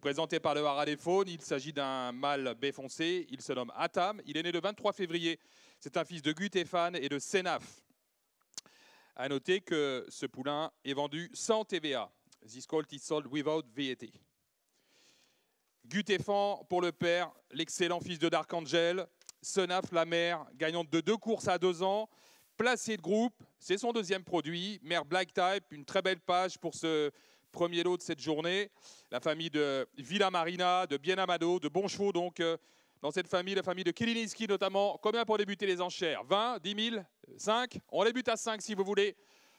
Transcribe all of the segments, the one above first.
Présenté par le Haradéphone, il s'agit d'un mâle béfoncé. Il se nomme Atam. Il est né le 23 février. C'est un fils de Gutefan et de Senaf. A noter que ce poulain est vendu sans TVA. This colt is sold without VAT. E Gutefan pour le père, l'excellent fils de Dark Angel. Senaf, la mère, gagnante de deux courses à deux ans. Placé de groupe, c'est son deuxième produit. Mère Black Type, une très belle page pour ce Premier lot de cette journée, la famille de Villa Marina, de Bienamado, de Bonchevaux, donc euh, dans cette famille, la famille de Kilinski notamment. Combien pour débuter les enchères 20, 10 000, 5 On débute à 5 si vous voulez.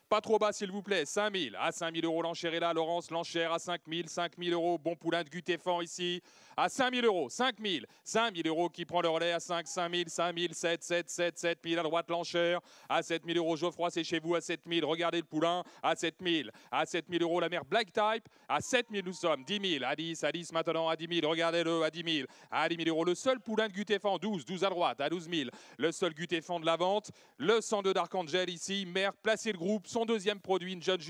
Pas trop bas, s'il vous plaît. 5000. À 5000 euros, l'enchère est là. Laurence, l'enchère à 5000. 5000 euros. Bon poulain de Gutéfan ici. À 5000 euros. 5000. 000 euros qui prend le relais à 5. 5 000. 7, 7, 7, 000. À droite, l'enchère. À 000 euros. Geoffroy, c'est chez vous. À 000. Regardez le poulain. À 7000. À 7000 euros, la mère Black Type. À 000, nous sommes. 10 000. À 10. À 10 maintenant. À 10 000. Regardez-le. À 10 000. À 10 000 euros. Le seul poulain de Gutéfan. 12. 12 à droite. À 12 000. Le seul Gutéfan de la vente. Le 102 d'Archangel ici. Mère, placez le groupe. Son son deuxième produit, une jeune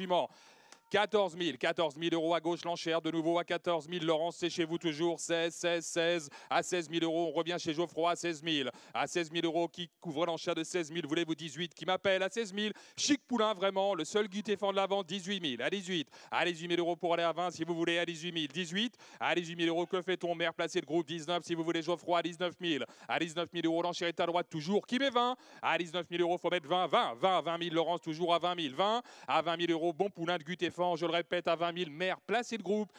14 000, 14 000 euros à gauche, l'enchère de nouveau à 14 000. Laurence, c'est chez vous toujours. 16, 16, 16. À 16 000 euros, on revient chez Geoffroy à 16 000. À 16 000 euros, qui couvre l'enchère de 16 000, voulez-vous 18 Qui m'appelle à 16 000. Chic Poulain, vraiment, le seul défend de l'avant, 18 000. À 18. À 18 000 euros pour aller à 20 si vous voulez, à 18 000. 18. À 18 000 euros, que fait-on Maire placé le groupe 19 si vous voulez, Geoffroy à 19 000. À 19 000 euros, l'enchère est à droite toujours. Qui met 20 À 19 000 euros, faut mettre 20, 20, 20, 20 000. Laurence toujours à 20 000. 20. À 20 000 euros, bon Poulain de je le répète, à 20 000, mère, placez le groupe.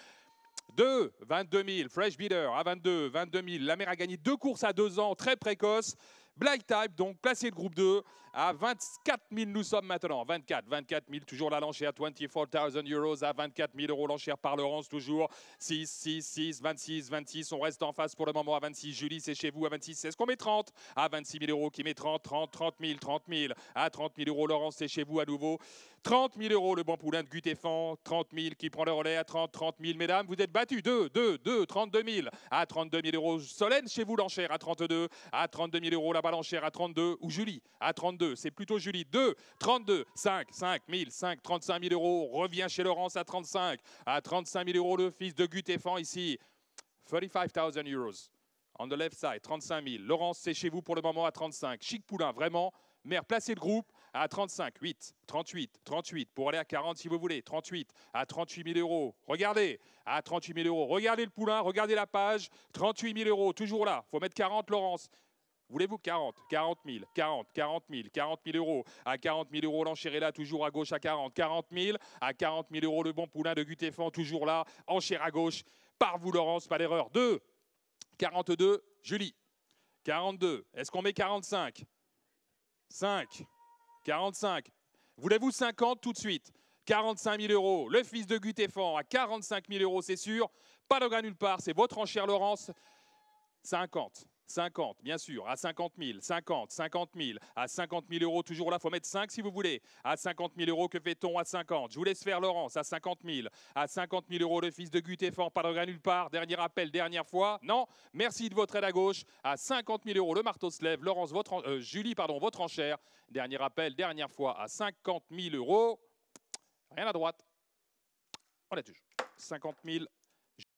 2, 22 000, Fresh Beater à 22, 22 000. La mère a gagné deux courses à deux ans, très précoce. Black Type, donc placé le groupe 2 à 24 000, nous sommes maintenant. 24, 24 000, toujours la l'enchère, 24 000 euros à 24 000 euros, l'enchère par Laurence, toujours. 6, 6, 6, 26, 26, on reste en face pour le moment à 26. Julie, c'est chez vous à 26, c'est ce qu'on met 30 à 26 000 euros, qui met 30, 30, 30 000, 30 000 à 30 000 euros. Laurence, c'est chez vous à nouveau. 30 000 euros le bon poulain de Gutéfan, 30 000 qui prend le relais à 30, 30 000 mesdames, vous êtes battus, 2, 2, 2, 32 000, à 32 000 euros Solène chez vous l'enchère à 32, à 32 000 euros la balanchère à 32, ou Julie à 32, c'est plutôt Julie, 2, 32, 5, 5 000, 5, 35 000 euros, revient chez Laurence à 35, à 35 000 euros le fils de Gutéfan ici, 35 000 euros. On the left side, 35 000. Laurence, c'est chez vous pour le moment à 35. Chic Poulain, vraiment, Maire, placez le groupe à 35, 8, 38, 38, pour aller à 40 si vous voulez, 38, à 38 000 euros. Regardez, à 38 000 euros. Regardez le poulain, regardez la page, 38 000 euros, toujours là. faut mettre 40, Laurence. Voulez-vous 40, 40 000, 40, 40 000, 40 000 euros. À 40 000 euros, est là, toujours à gauche à 40, 40 000. À 40 000 euros, le bon poulain de Gutéfan, toujours là, enchère à gauche. Par vous, Laurence, pas d'erreur. 2, 42, Julie. 42, est-ce qu'on met 45 5, 45. Voulez-vous 50 tout de suite 45 000 euros. Le fils de Guttefan à 45 000 euros, c'est sûr. Pas de gras nulle part, c'est votre enchère Laurence. 50. 50, bien sûr, à 50 000, 50, 50 000, à 50 000 euros, toujours là, il faut mettre 5 si vous voulez. À 50 000 euros, que fait-on à 50 Je vous laisse faire Laurence, à 50 000. À 50 000 euros, le fils de Gutéfort, pas de regret nulle part, dernier appel, dernière fois. Non, merci de votre aide à gauche. À 50 000 euros, le marteau se lève. Laurence, votre, euh, Julie, pardon, votre enchère. Dernier appel, dernière fois, à 50 000 euros. Rien à droite. On est toujours, 50 000